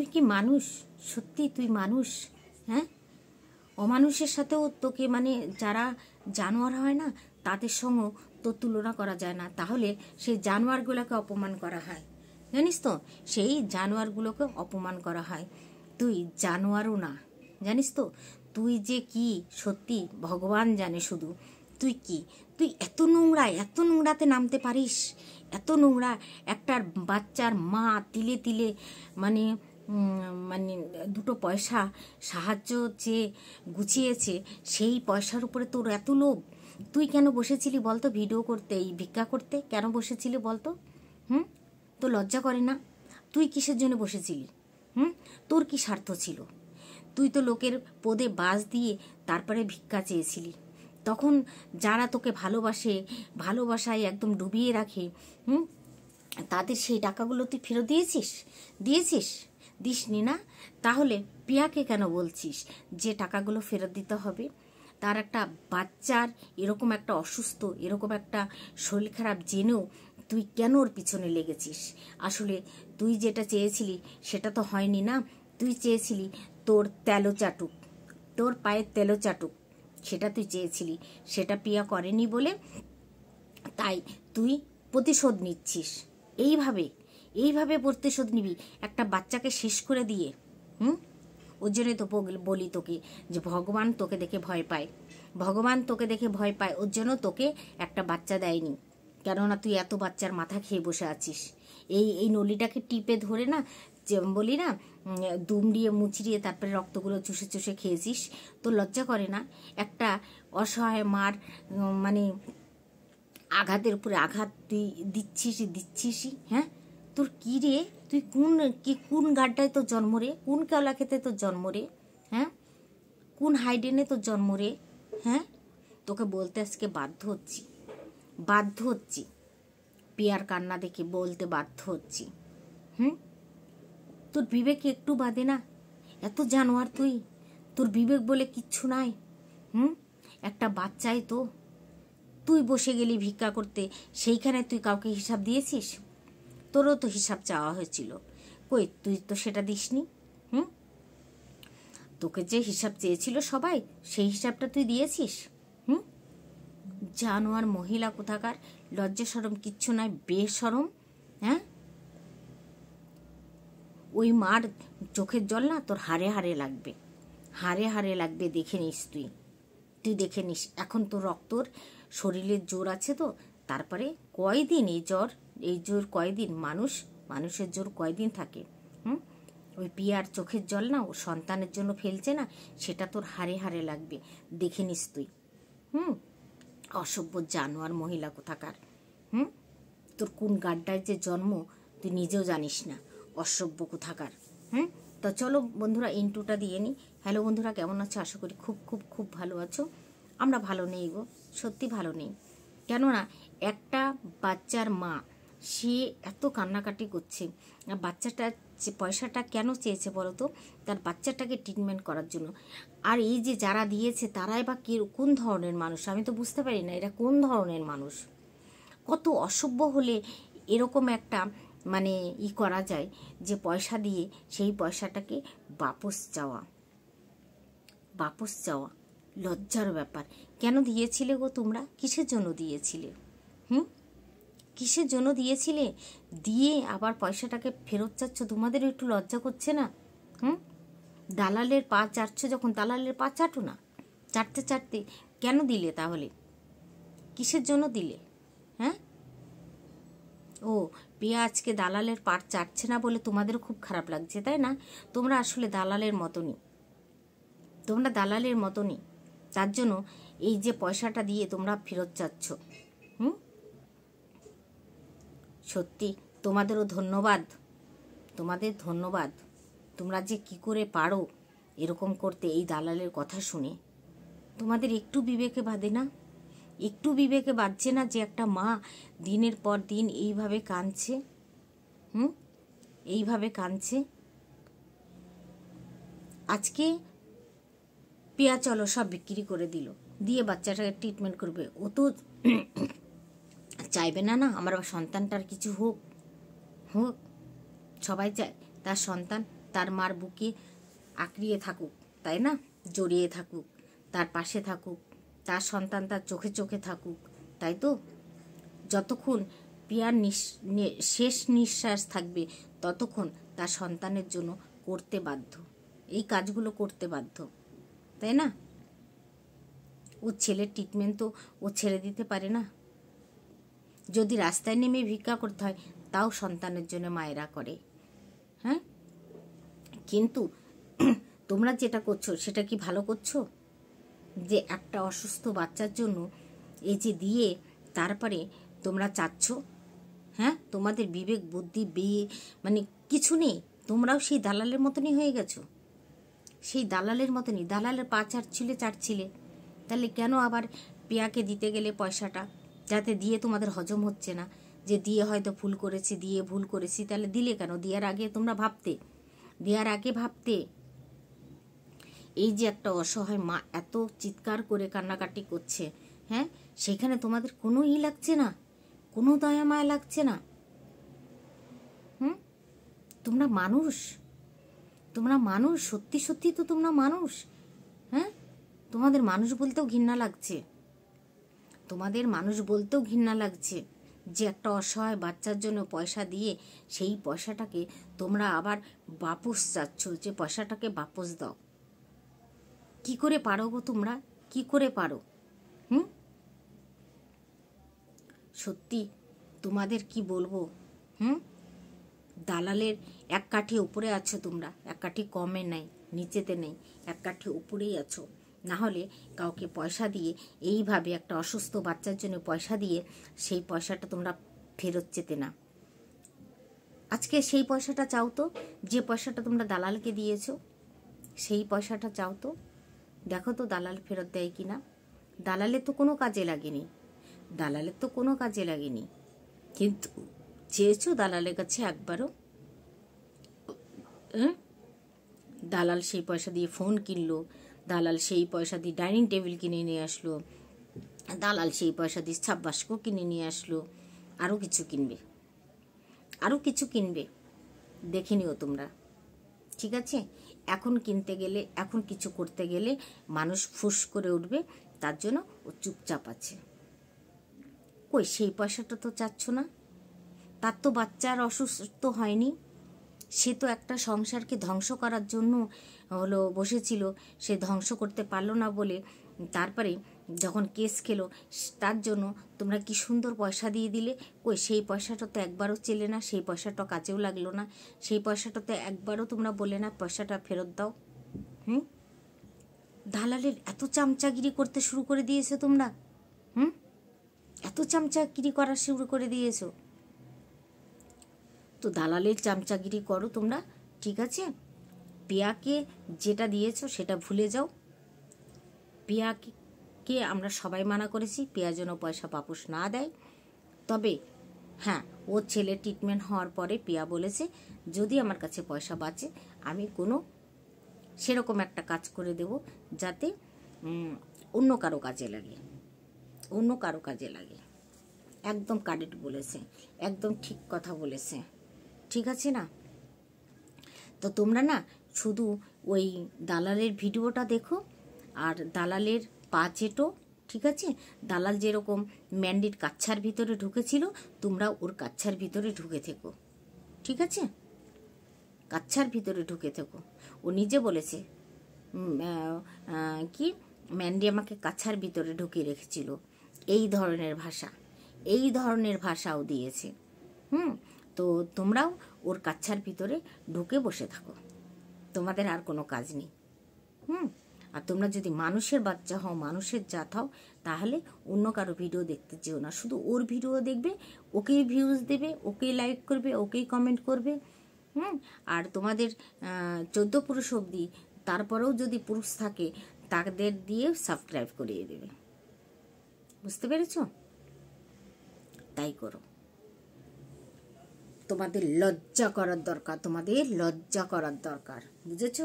তুই কি মানুষ সত্যি তুই মানুষ হ্যাঁ অমানুষের সাথেও তোকে মানে যারা জানোয়ার হয় না তাদের সঙ্গে তো তুলনা করা যায় না তাহলে সেই জানোয়ারগুলোকে অপমান করা হয় জানিস তো সেই জানোয়ারগুলোকে অপমান করা হয় তুই জানোয়ারও না জানিস তো তুই যে কি সত্যি ভগবান জানে শুধু তুই কি তুই এত নোংরা এত নোংরাতে নামতে পারিস এত নোংরা একটার বাচ্চার মা তিলে তিলে মানে মানে দুটো পয়সা সাহায্য যে গুছিয়েছে সেই পয়সার উপরে তোর এত লোভ তুই কেন বসেছিলি বলতো ভিডিও করতে এই ভিক্ষা করতে কেন বসেছিলি বলতো হুম তো লজ্জা করে না তুই কিসের জন্য বসেছিলি হুম তোর কি স্বার্থ ছিল তুই তো লোকের পদে বাস দিয়ে তারপরে ভিক্ষা চেয়েছিলি তখন যারা তোকে ভালোবাসে ভালোবাসায় একদম ডুবিয়ে রাখে হুম তাদের সেই টাকাগুলো তুই ফেরত দিয়েছিস দিয়েছিস দিসনি না তাহলে পিয়াকে কেন বলছিস যে টাকাগুলো ফেরত দিতে হবে তার একটা বাচ্চার এরকম একটা অসুস্থ এরকম একটা শরীর খারাপ জেনেও তুই কেন ওর পিছনে লেগেছিস আসলে তুই যেটা চেয়েছিলি সেটা তো হয়নি না তুই চেয়েছিলি তোর তেলো চাটুক তোর পায়ের তেলো চাটুক সেটা তুই চেয়েছিলি সেটা পিয়া করেনি বলে তাই তুই প্রতিশোধ নিচ্ছিস এইভাবে এইভাবে প্রতিশোধ নিবি একটা বাচ্চাকে শেষ করে দিয়ে হুম ওর জন্যই তো বলি তোকে যে ভগবান তোকে দেখে ভয় পায় ভগবান তোকে দেখে ভয় পায় ওর জন্য তোকে একটা বাচ্চা দেয়নি কেননা তুই এত বাচ্চার মাথা খেয়ে বসে আছিস এই এই নলিটাকে টিপে ধরে না যে বলি না দুমড়িয়ে মুচড়িয়ে তারপরে রক্তগুলো চুষে চুষে খেয়েছিস তো লজ্জা করে না একটা অসহায় মার মানে আঘাতের উপরে আঘাত তুই দিচ্ছিস দিচ্ছিসই হ্যাঁ তোর কী রে তুই কোন কি কোন গাড্ডায় তোর জন্ম রে কোন কেওলা খেতে তোর জন্ম রে হ্যাঁ কোন হাইডেনে তোর জন্ম রে হ্যাঁ তোকে বলতে আজকে বাধ্য হচ্ছি বাধ্য হচ্ছি পিয়ার কান্না দেখে বলতে বাধ্য হচ্ছি হুম তোর বিবেক একটু বাদে না এত জানোয়ার তুই তোর বিবেক বলে কিচ্ছু নাই হুম একটা বাচ্চাই তো তুই বসে গেলি ভিক্ষা করতে সেইখানে তুই কাউকে হিসাব দিয়েছিস তোরও তো হিসাব চাওয়া হয়েছিল কই তুই তো সেটা দিসনি হুম তোকে যে হিসাব চেয়েছিল সবাই সেই হিসাবটা তুই দিয়েছিস হুম জানোয়ার মহিলা কোথাকার লজ্জা সরম কিচ্ছু নয় বেসরম হ্যাঁ ওই মার চোখের জল না তোর হারে হারে লাগবে হারে হারে লাগবে দেখে নিস তুই তুই দেখে নিস এখন তো রক্তর শরীরের জোর আছে তো তারপরে কয়দিন এই জ্বর এই জোর কয়দিন মানুষ মানুষের জোর কয়দিন থাকে হুম ওই পিয়ার চোখের জল না ও সন্তানের জন্য ফেলছে না সেটা তোর হারে হারে লাগবে দেখে নিস তুই হুম অসভ্য জানোয়ার মহিলা কোথাকার হুম তোর কোন গাড্ডায় যে জন্ম তুই নিজেও জানিস না অসভ্য কোথাকার হুম তো চলো বন্ধুরা ইন্টুটা দিয়ে নিই হ্যালো বন্ধুরা কেমন আছো আশা করি খুব খুব খুব ভালো আছো আমরা ভালো নেই গো সত্যি ভালো নেই কেননা একটা বাচ্চার মা সে এত কান্নাকাটি করছে বাচ্চাটা যে পয়সাটা কেন চেয়েছে বলো তো তার বাচ্চাটাকে ট্রিটমেন্ট করার জন্য আর এই যে যারা দিয়েছে তারাই বা কী কোন ধরনের মানুষ আমি তো বুঝতে পারি না এরা কোন ধরনের মানুষ কত অসভ্য হলে এরকম একটা মানে ই করা যায় যে পয়সা দিয়ে সেই পয়সাটাকে বাপস চাওয়া বাপস চাওয়া লজ্জার ব্যাপার কেন দিয়েছিলে গো তোমরা কিসের জন্য দিয়েছিলে হুম কিসের জন্য দিয়েছিলে দিয়ে আবার পয়সাটাকে ফেরত চাচ্ছ তোমাদের একটু লজ্জা করছে না হুম দালালের পা চাটছো যখন দালালের পা চাটু না চাটতে চাটতে কেন দিলে তাহলে কিসের জন্য দিলে হ্যাঁ ও পেঁয়াজকে আজকে দালালের পাট চাটছে না বলে তোমাদের খুব খারাপ লাগছে তাই না তোমরা আসলে দালালের মতনই তোমরা দালালের মতনই তার জন্য এই যে পয়সাটা দিয়ে তোমরা ফেরত চাচ্ছ সত্যি তোমাদেরও ধন্যবাদ তোমাদের ধন্যবাদ তোমরা যে কি করে পারো এরকম করতে এই দালালের কথা শুনে তোমাদের একটু বিবেকে বাঁধে না একটু বিবেকে বাঁধছে না যে একটা মা দিনের পর দিন এইভাবে কাঁদছে হুম এইভাবে কাঁদছে আজকে পেঁয়াজ চলো সব বিক্রি করে দিল দিয়ে বাচ্চাটাকে ট্রিটমেন্ট করবে ও তো চাইবে না না আমার সন্তানটার কিছু হোক হোক সবাই চায় তার সন্তান তার মার বুকে আঁকড়িয়ে থাকুক তাই না জড়িয়ে থাকুক তার পাশে থাকুক তার সন্তান তার চোখে চোখে থাকুক তাই তো যতক্ষণ পিয়ার শেষ নিঃশ্বাস থাকবে ততক্ষণ তার সন্তানের জন্য করতে বাধ্য এই কাজগুলো করতে বাধ্য তাই না ও ছেলের ট্রিটমেন্ট তো ও ছেড়ে দিতে পারে না যদি রাস্তায় নেমে ভিক্ষা করতে হয় তাও সন্তানের জন্য মায়েরা করে হ্যাঁ কিন্তু তোমরা যেটা করছো সেটা কি ভালো করছো যে একটা অসুস্থ বাচ্চার জন্য এই যে দিয়ে তারপরে তোমরা চাচ্ছ হ্যাঁ তোমাদের বিবেক বুদ্ধি বিয়ে মানে কিছু নেই তোমরাও সেই দালালের মতনই হয়ে গেছো সেই দালালের মতনই দালালের পা চার ছিলে চার ছিলে তাহলে কেন আবার পেয়াকে দিতে গেলে পয়সাটা যাতে দিয়ে তোমাদের হজম হচ্ছে না যে দিয়ে হয়তো ভুল করেছি দিয়ে ভুল করেছি তাহলে দিলে কেন দেওয়ার আগে তোমরা ভাবতে দেওয়ার আগে ভাবতে এই যে একটা অসহায় মা এত চিৎকার করে কান্নাকাটি করছে হ্যাঁ সেখানে তোমাদের কোনো ই লাগছে না কোনো দয়া মায় লাগছে না হুম তোমরা মানুষ তোমরা মানুষ সত্যি সত্যি তো তোমরা মানুষ হ্যাঁ তোমাদের মানুষ বলতেও ঘৃণা লাগছে তোমাদের মানুষ বলতেও ঘৃণা লাগছে যে একটা অসহায় বাচ্চার জন্য পয়সা দিয়ে সেই পয়সাটাকে তোমরা আবার বাপস চাচ্ছ যে পয়সাটাকে বাপস দাও কি করে পারো গো তোমরা কি করে পারো হুম সত্যি তোমাদের কি বলবো হুম দালালের এক কাঠি উপরে আছো তোমরা এক কাঠি কমে নাই নিচেতে নেই এক কাঠি উপরেই আছো না হলে কাউকে পয়সা দিয়ে এইভাবে একটা অসুস্থ বাচ্চার জন্য পয়সা দিয়ে সেই পয়সাটা তোমরা ফেরত চেতে না আজকে সেই পয়সাটা চাও তো যে পয়সাটা তোমরা দালালকে দিয়েছো সেই পয়সাটা চাও তো দেখো তো দালাল ফেরত দেয় কি না দালালের তো কোনো কাজে লাগেনি দালালের তো কোনো কাজে লাগেনি কিন্তু চেয়েছো দালালের কাছে একবারও হ্যাঁ? দালাল সেই পয়সা দিয়ে ফোন কিনলো দালাল সেই পয়সা দিয়ে ডাইনিং টেবিল কিনে নিয়ে আসলো দালাল সেই পয়সা দিয়ে ছাব্বাসকো কিনে নিয়ে আসলো আরও কিছু কিনবে আরও কিছু কিনবে দেখে নিও তোমরা ঠিক আছে এখন কিনতে গেলে এখন কিছু করতে গেলে মানুষ ফুস করে উঠবে তার জন্য ও চুপচাপ আছে কই সেই পয়সাটা তো চাচ্ছ না তার তো বাচ্চার অসুস্থ হয়নি সে তো একটা সংসারকে ধ্বংস করার জন্য হলো বসেছিল সে ধ্বংস করতে পারলো না বলে তারপরে যখন কেস খেলো তার জন্য তোমরা কি সুন্দর পয়সা দিয়ে দিলে কই সেই পয়সাটা তো একবারও চেলে না সেই পয়সাটা কাজেও লাগলো না সেই পয়সাটা তো একবারও তোমরা বলে না পয়সাটা ফেরত দাও হুম দালালের এত চামচাগিরি করতে শুরু করে দিয়েছো তোমরা হুম এত চামচাগিরি করা শুরু করে দিয়েছো তো দালালের চামচাগিরি করো তোমরা ঠিক আছে পেয়াকে যেটা দিয়েছো সেটা ভুলে যাও পেয়াকে আমরা সবাই মানা করেছি পেয়া যেন পয়সা পাপুস না দেয় তবে হ্যাঁ ও ছেলে ট্রিটমেন্ট হওয়ার পরে পেয়া বলেছে যদি আমার কাছে পয়সা বাঁচে আমি কোনো সেরকম একটা কাজ করে দেব যাতে অন্য কারো কাজে লাগে অন্য কারো কাজে লাগে একদম কারেক্ট বলেছে একদম ঠিক কথা বলেছে ঠিক আছে না তো তোমরা না শুধু ওই দালালের ভিডিওটা দেখো আর দালালের পা চেটো ঠিক আছে দালাল যেরকম ম্যান্ডির কাচ্ছার ভিতরে ঢুকেছিল তোমরা ওর কাচ্ছার ভিতরে ঢুকে থেকো ঠিক আছে কাচ্ছার ভিতরে ঢুকে থেকো ও নিজে বলেছে কি ম্যান্ডি আমাকে কাছার ভিতরে ঢুকিয়ে রেখেছিল এই ধরনের ভাষা এই ধরনের ভাষাও দিয়েছে হুম তো তোমরাও ওর কাচ্ছার ভিতরে ঢুকে বসে থাকো তোমাদের আর কোনো কাজ নেই হুম আর তোমরা যদি মানুষের বাচ্চা হও মানুষের জাত হও তাহলে অন্য কারো ভিডিও দেখতে যেও না শুধু ওর ভিডিও দেখবে ওকেই ভিউজ দেবে ওকেই লাইক করবে ওকেই কমেন্ট করবে হুম আর তোমাদের চোদ্দ পুরুষ অবধি তারপরেও যদি পুরুষ থাকে তাদের দিয়ে সাবস্ক্রাইব করিয়ে দেবে বুঝতে পেরেছ তাই করো তোমাদের লজ্জা করার দরকার তোমাদের লজ্জা করার দরকার বুঝেছ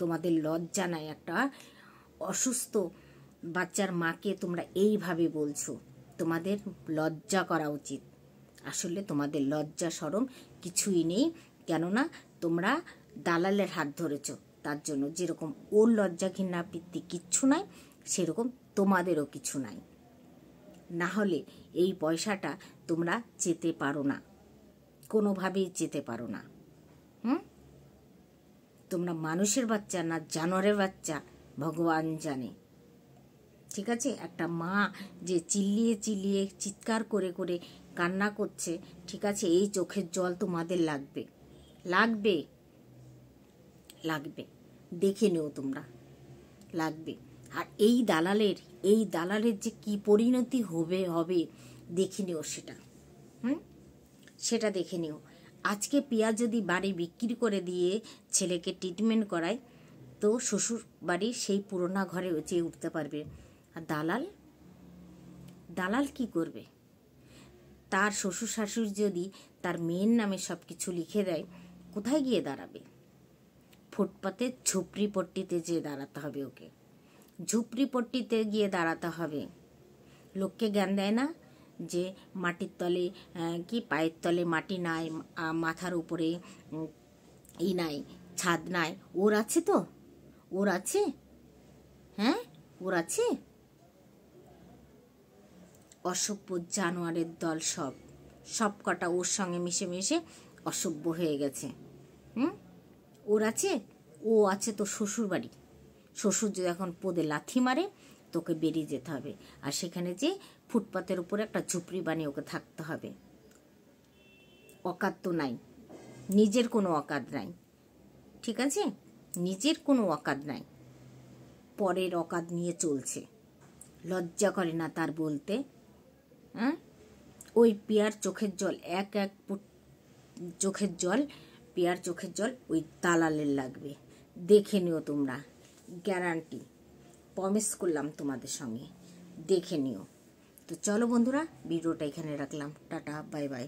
তোমাদের লজ্জা নাই একটা অসুস্থ বাচ্চার মাকে তোমরা এইভাবে বলছো তোমাদের লজ্জা করা উচিত আসলে তোমাদের লজ্জা সরম কিছুই নেই কেননা তোমরা দালালের হাত ধরেছ তার জন্য যেরকম ওর লজ্জা ঘৃণা বৃত্তি কিচ্ছু নাই সেরকম তোমাদেরও কিছু নাই না হলে এই পয়সাটা তোমরা চেতে পারো না কোনোভাবেই যেতে পারো না হুম তোমরা মানুষের বাচ্চা না জানোয়ারের বাচ্চা ভগবান জানে ঠিক আছে একটা মা যে চিল্লিয়ে চিল্লিয়ে চিৎকার করে করে কান্না করছে ঠিক আছে এই চোখের জল তোমাদের লাগবে লাগবে লাগবে দেখে নেও তোমরা লাগবে আর এই দালালের এই দালালের যে কি পরিণতি হবে হবে দেখে নিও সেটা হুম সেটা দেখে নিও আজকে পিয়া যদি বাড়ি বিক্রি করে দিয়ে ছেলেকে ট্রিটমেন্ট করায় তো শ্বশুর বাড়ি সেই পুরোনা ঘরে চেয়ে উঠতে পারবে আর দালাল দালাল কি করবে তার শ্বশুর শাশুর যদি তার মেয়ের নামে সব কিছু লিখে দেয় কোথায় গিয়ে দাঁড়াবে ফুটপাতে ঝুপড়ি পট্টিতে যেয়ে দাঁড়াতে হবে ওকে ঝুপড়ি পট্টিতে গিয়ে দাঁড়াতে হবে লোককে জ্ঞান দেয় না যে মাটির তলে কি পায়ের তলে মাটি নাই মাথার উপরে ই নাই ছাদ নাই ওর আছে তো ওর আছে হ্যাঁ ওর আছে অসভ্য জানোয়ারের দল সব সব কটা ওর সঙ্গে মিশে মিশে অসভ্য হয়ে গেছে হুম ওর আছে ও আছে তো শ্বশুর বাড়ি শ্বশুর যদি এখন পোদে লাথি মারে তোকে বেরিয়ে যেতে হবে আর সেখানে যে ফুটপাতের উপরে একটা ঝুপড়ি বানিয়ে ওকে থাকতে হবে অকাত তো নাই নিজের কোনো অকাত নাই ঠিক আছে নিজের কোনো অকাত নাই পরের অকাত নিয়ে চলছে লজ্জা করে না তার বলতে হ্যাঁ ওই পিয়ার চোখের জল এক এক চোখের জল পিয়ার চোখের জল ওই দালালের লাগবে দেখে নিও তোমরা গ্যারান্টি প্রমিস করলাম তোমাদের সঙ্গে দেখে নিও তো চলো বন্ধুরা ভিডিওটা এখানে রাখলাম টাটা বাই বাই